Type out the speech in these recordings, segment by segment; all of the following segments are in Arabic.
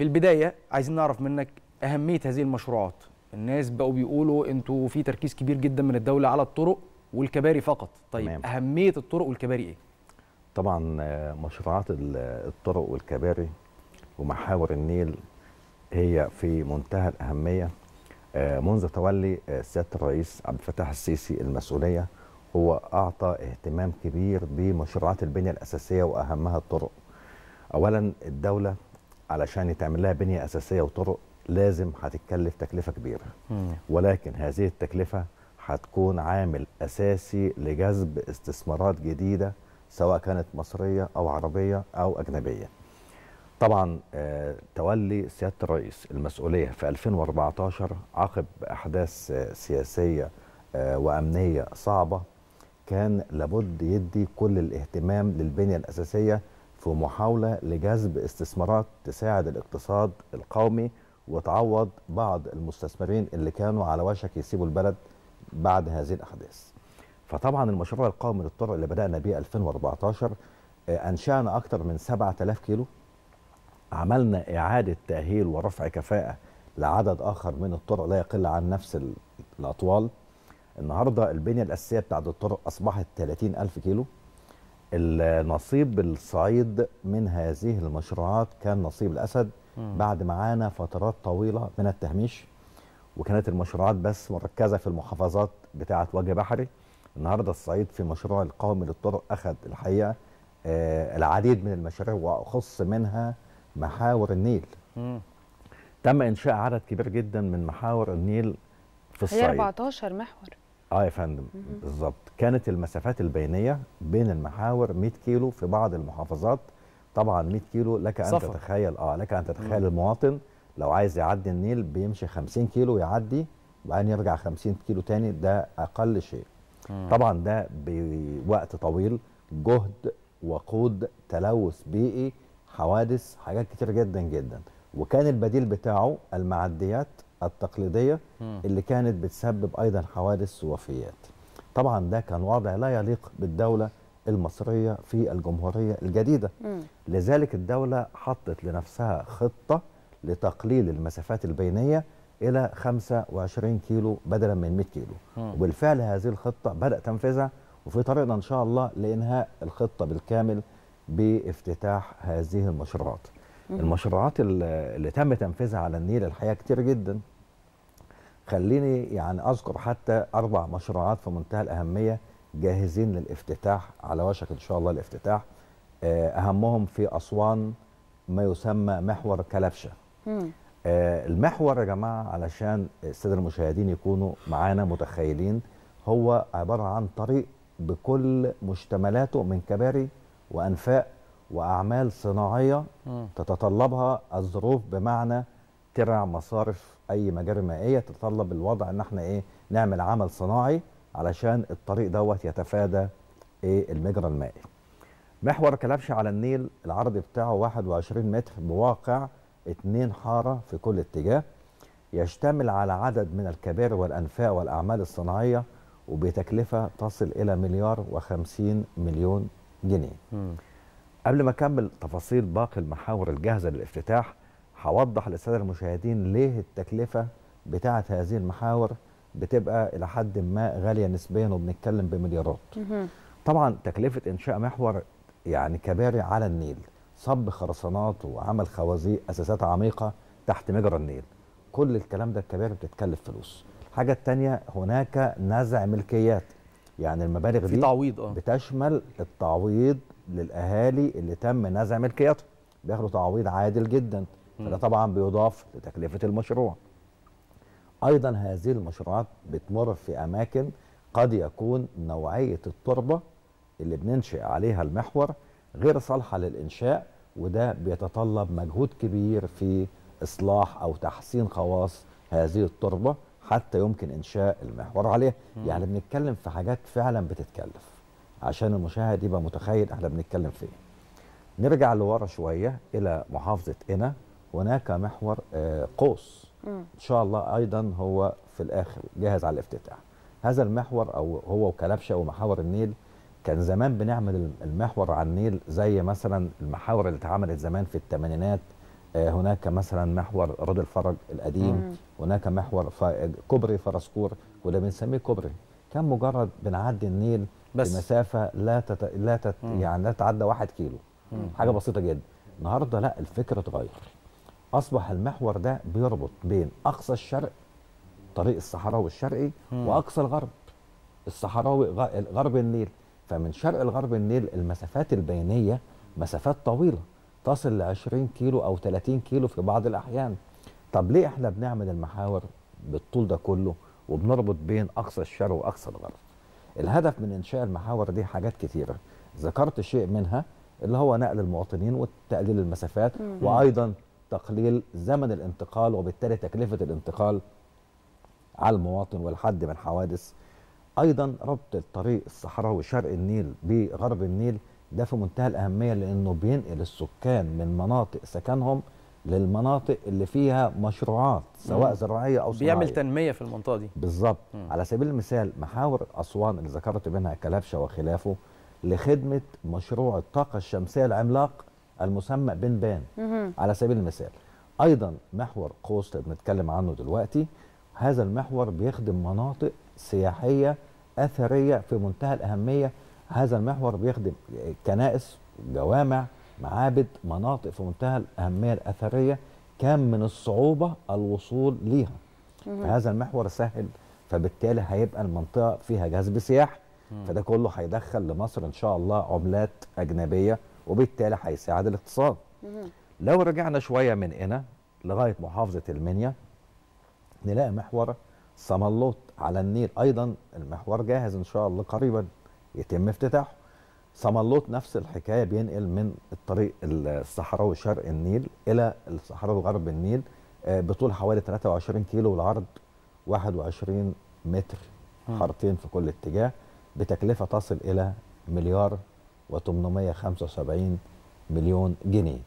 في البدايه عايزين نعرف منك اهميه هذه المشروعات الناس بقوا بيقولوا انتوا في تركيز كبير جدا من الدوله على الطرق والكباري فقط طيب مام. اهميه الطرق والكباري ايه طبعا آه، مشروعات الطرق والكباري ومحاور النيل هي في منتهى الاهميه آه، منذ تولي آه، سياده الرئيس عبد الفتاح السيسي المسؤوليه هو اعطى اهتمام كبير بمشروعات البنيه الاساسيه واهمها الطرق اولا الدوله علشان يتعمل لها بنيه اساسيه وطرق لازم هتتكلف تكلفه كبيره ولكن هذه التكلفه هتكون عامل اساسي لجذب استثمارات جديده سواء كانت مصريه او عربيه او اجنبيه. طبعا آه، تولي سياده الرئيس المسؤوليه في 2014 عقب احداث آه، سياسيه آه، وامنيه صعبه كان لابد يدي كل الاهتمام للبنيه الاساسيه في محاولة لجذب استثمارات تساعد الاقتصاد القومي وتعوض بعض المستثمرين اللي كانوا على وشك يسيبوا البلد بعد هذه الأحداث فطبعا المشروع القومي للطرق اللي بدأنا بيه 2014 آه، أنشأنا أكثر من 7000 كيلو عملنا إعادة تأهيل ورفع كفاءة لعدد آخر من الطرق لا يقل عن نفس الأطوال النهاردة البنية الأساسية بتاعت الطرق أصبحت 30000 كيلو النصيب الصعيد من هذه المشروعات كان نصيب الأسد بعد معانا فترات طويلة من التهميش وكانت المشروعات بس مركزة في المحافظات بتاعة وجه بحري النهاردة الصعيد في مشروع القومي للطرق أخذ الحقيقة آه العديد من المشاريع وأخص منها محاور النيل مم. تم إنشاء عدد كبير جدا من محاور النيل في الصعيد هي 14 محور اه يا فندم بالظبط كانت المسافات البينيه بين المحاور 100 كيلو في بعض المحافظات طبعا 100 كيلو لك ان صفر. تتخيل اه لك ان تتخيل مم. المواطن لو عايز يعدي النيل بيمشي 50 كيلو يعدي وبعدين يرجع 50 كيلو تاني ده اقل شيء مم. طبعا ده بوقت طويل جهد وقود تلوث بيئي حوادث حاجات كتير جدا جدا وكان البديل بتاعه المعديات التقليديه اللي كانت بتسبب ايضا حوادث ووفيات. طبعا ده كان وضع لا يليق بالدوله المصريه في الجمهوريه الجديده. لذلك الدوله حطت لنفسها خطه لتقليل المسافات البينيه الى 25 كيلو بدلا من 100 كيلو. وبالفعل هذه الخطه بدا تنفيذها وفي طريقنا ان شاء الله لانهاء الخطه بالكامل بافتتاح هذه المشروعات. المشروعات اللي تم تنفيذها على النيل الحقيقه كتير جدا خليني يعني اذكر حتى اربع مشروعات في منتهى الاهميه جاهزين للافتتاح على وشك ان شاء الله الافتتاح آه، اهمهم في اسوان ما يسمى محور كلبشه آه، المحور يا جماعه علشان الساده المشاهدين يكونوا معانا متخيلين هو عباره عن طريق بكل مشتملاته من كباري وانفاق واعمال صناعيه تتطلبها الظروف بمعنى ترع مصارف اي مجاري مائيه تتطلب الوضع ان احنا ايه نعمل عمل صناعي علشان الطريق دوت يتفادى ايه المجرى المائي. محور كلبش على النيل العرض بتاعه 21 متر بواقع اتنين حاره في كل اتجاه يشتمل على عدد من الكباري والانفاق والاعمال الصناعيه وبتكلفه تصل الى مليار و50 مليون جنيه. قبل ما اكمل تفاصيل باقي المحاور الجاهزه للافتتاح هوضح للساده المشاهدين ليه التكلفه بتاعه هذه المحاور بتبقى الى حد ما غاليه نسبيا وبنتكلم بمليارات. طبعا تكلفه انشاء محور يعني كباري على النيل، صب خرسانات وعمل خوازيق اساسات عميقه تحت مجرى النيل. كل الكلام ده الكباري بتتكلف فلوس. الحاجه الثانيه هناك نزع ملكيات يعني المبالغ دي في تعويض اه بتشمل التعويض للاهالي اللي تم نزع ملكيتهم بياخدوا تعويض عادل جدا فده طبعا بيضاف لتكلفه المشروع ايضا هذه المشروعات بتمر في اماكن قد يكون نوعيه التربه اللي بننشئ عليها المحور غير صالحه للانشاء وده بيتطلب مجهود كبير في اصلاح او تحسين خواص هذه التربه حتى يمكن انشاء المحور عليها يعني بنتكلم في حاجات فعلا بتتكلف عشان المشاهد يبقى متخيل احنا بنتكلم في ايه نرجع لورا شويه الى محافظه قنا هناك محور آه، قوس ان شاء الله ايضا هو في الاخر جاهز على الافتتاح هذا المحور او هو وكلبشه ومحاور النيل كان زمان بنعمل المحور على النيل زي مثلا المحاور اللي اتعملت زمان في الثمانينات آه، هناك مثلا محور رد الفرج القديم هناك محور كوبري فرسكور كنا بنسميه كوبري كان مجرد بنعدي النيل بس بمسافه لا تت... لا تت... يعني لا تتعدى 1 كيلو مم. حاجه بسيطه جدا النهارده لا الفكر اتغير اصبح المحور ده بيربط بين اقصى الشرق طريق الصحراوي الشرقي مم. واقصى الغرب الصحراوي غرب النيل فمن شرق الغرب النيل المسافات البينيه مسافات طويله تصل ل 20 كيلو او 30 كيلو في بعض الاحيان طب ليه احنا بنعمل المحاور بالطول ده كله وبنربط بين اقصى الشرق واقصى الغرب. الهدف من انشاء المحاور دي حاجات كثيره ذكرت شيء منها اللي هو نقل المواطنين وتقليل المسافات مم. وايضا تقليل زمن الانتقال وبالتالي تكلفه الانتقال على المواطن والحد من حوادث ايضا ربط الطريق الصحراوي شرق النيل بغرب النيل ده في منتهى الاهميه لانه بينقل السكان من مناطق سكنهم للمناطق اللي فيها مشروعات سواء زراعيه او صناعيه بيعمل تنميه في المنطقه دي بالظبط على سبيل المثال محاور اسوان اللي ذكرت منها كلبشه وخلافه لخدمه مشروع الطاقه الشمسيه العملاق المسمى بن بان على سبيل المثال ايضا محور قوس اللي بنتكلم عنه دلوقتي هذا المحور بيخدم مناطق سياحيه اثريه في منتهى الاهميه هذا المحور بيخدم كنائس جوامع معابد مناطق في منتهى الأهمية الأثرية كان من الصعوبة الوصول ليها فهذا المحور سهل فبالتالي هيبقى المنطقة فيها جذب سياحي فده كله هيدخل لمصر إن شاء الله عملات أجنبية وبالتالي هيساعد الاقتصاد لو رجعنا شوية من هنا لغاية محافظة المنيا نلاقي محور صملوت على النيل أيضا المحور جاهز إن شاء الله قريبا يتم افتتاحه صملوط نفس الحكايه بينقل من الطريق الصحراوي شرق النيل الى الصحراوي غرب النيل آه، بطول حوالي 23 كيلو والعرض 21 متر آه. حارتين في كل اتجاه بتكلفه تصل الى مليار و875 مليون جنيه.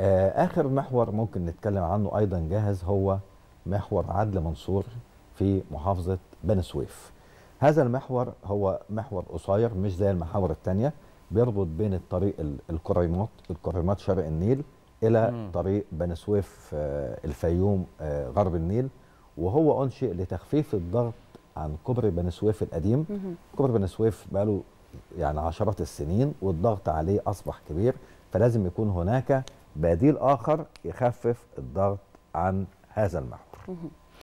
آه، اخر محور ممكن نتكلم عنه ايضا جاهز هو محور عدل منصور في محافظه بني سويف. هذا المحور هو محور قصير مش زي المحاور الثانيه بيربط بين الطريق الكريمات الكريمات شرق النيل الى مم. طريق بني سويف آه، الفيوم آه، غرب النيل وهو انشئ لتخفيف الضغط عن كوبري بني سويف القديم كوبري بني سويف بقاله يعني عشرات السنين والضغط عليه اصبح كبير فلازم يكون هناك بديل اخر يخفف الضغط عن هذا المحور